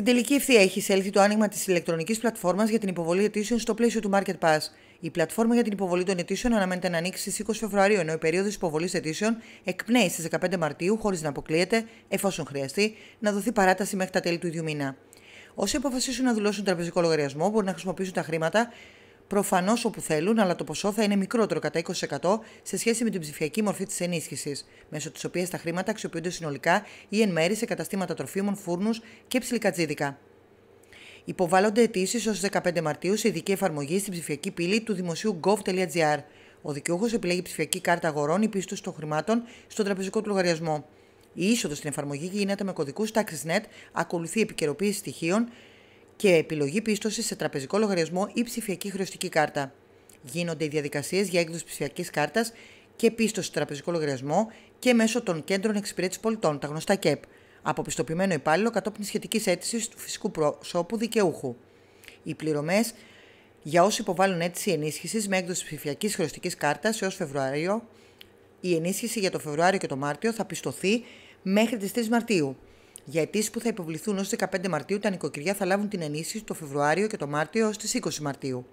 Στην τελική ευθεία έχει εισέλθει το άνοιγμα της ηλεκτρονικής πλατφόρμας για την υποβολή αιτήσεων στο πλαίσιο του Market Pass. Η πλατφόρμα για την υποβολή των αιτήσεων αναμένεται να ανοίξει στις 20 Φεβρουαρίου, ενώ η περίοδος υποβολής αιτήσεων εκπνέει στις 15 Μαρτίου, χωρίς να αποκλείεται, εφόσον χρειαστεί, να δοθεί παράταση μέχρι τα τέλη του ίδιου μήνα. Όσοι αποφασίσουν να δηλώσουν τραπεζικό λογαριασμό μπορούν να χρησιμοποιήσουν τα χρήματα προφανώς όπου θέλουν, αλλά το ποσό θα είναι μικρότερο κατά 20% σε σχέση με την ψηφιακή μορφή της ενίσχυσης, μέσω της οποίας τα χρήματα αξιοποιούνται συνολικά ή εν μέρη σε καταστήματα τροφίμων, φούρνους και ψιλικατζίδικα. Υποβάλλονται αιτήσεις ως 15 Μαρτίου σε ειδική εφαρμογή στην ψηφιακή πύλη του δημοσίου gov.gr. Ο δικαιούχος επιλέγει ψηφιακή κάρτα αγορών ή πίστοση των χρημάτων στον τραπεζικό του λογαριασμό. Η είσοδος στην εφαρμογή γίνεται με κωδικούς TaxisNet, ακολουθεί επικαιροποίηση στοιχείων και επιλογή πίστοσης σε τραπεζικό λογαριασμό ή ψηφιακή χρεωστική κάρτα. Γίνονται οι διαδικασίες για έκδοση ψηφιακής κάρτας και πίστοση σε τραπεζικό λογαριασμό και μέσω των κέντρων εξυπηρέτησης πολιτών, τα γνωστά ΚΕΠ, από πιστοποιημένο υπάλληλο κατόπιν σχετικής αίτησης του φυσικού προσώπου δικαιούχου. Οι πληρωμές για όσοι υποβάλλουν αίτηση ενίσχυσης με έκδοση ψηφιακής χρεωστικής κάρτας έως Φεβρουάριο, η ενίσχυση για το Φεβρουάριο και το Μάρτιο θα πιστωθεί μέχρι τις 3 Μαρτίου. Για αιτήσεις που θα υποβληθούν ως 15 Μαρτίου, τα νοικοκυριά θα λάβουν την ενίσχυση το Φεβρουάριο και το Μάρτιο ως τις 20 Μαρτίου.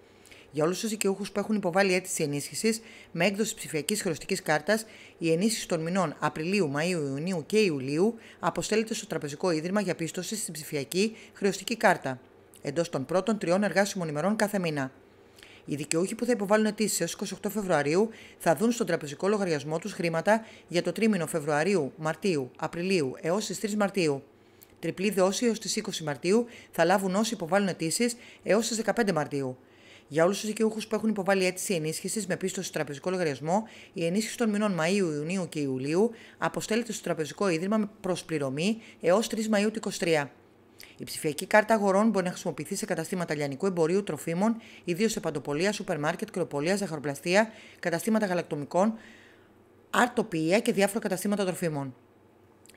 Για όλους τους δικαιούχους που έχουν υποβάλει αίτηση ενίσχυσης με έκδοση ψηφιακής χρεωστικής κάρτας, η ενίσχυση των μηνών Απριλίου, Μαου, Ιουνίου και Ιουλίου αποστέλλεται στο Τραπεζικό Ίδρυμα για πίστοση στην ψηφιακή χρεωστική κάρτα εντός των πρώτων τριών εργάσιμων ημερών κάθε μήνα. Οι δικαιούχοι που θα υποβάλουν αιτήσεις έως 28 Φεβρουαρίου θα δουν στον τραπεζικό λογαριασμό τους χρήματα για το τρίμηνο Φεβρουαρίου, Μαρτίου, Απριλίου έως τις 3 Μαρτίου. Τριπλή δόση έως τις 20 Μαρτίου θα λάβουν όσοι υποβάλουν αιτήσεις έως τις 15 Μαρτίου. Για όλους τους δικαιούχους που έχουν υποβάλει αίτηση ενίσχυσης με πίστοση στο τραπεζικό λογαριασμό, η ενίσχυση των μηνών Μαου, Ιουνίου και Ιουλίου αποστέλλεται στο Τραπεζικό Ίδρυμα με προσπληρωμή έω 3 Μαου 23. Η ψηφιακή κάρτα αγορών μπορεί να χρησιμοποιηθεί σε καταστήματα λιανικού εμπορίου, τροφίμων, ιδίως σε παντοπολία, σούπερ μάρκετ, κρεοπολία, ζαχαροπλαστεία, καταστήματα γαλακτομικών, αρτοπία και διάφορα καταστήματα τροφίμων.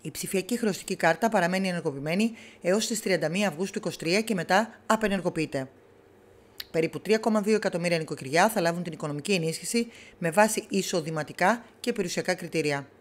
Η ψηφιακή χρεωστική κάρτα παραμένει ενεργοποιημένη έως τις 31 Αυγούστου 2023 και μετά απενεργοποιείται. Περίπου 3,2 εκατομμύρια νοικοκυριά θα λάβουν την οικονομική ενίσχυση με βάση εισοδηματικά και περιουσιακά κριτήρια.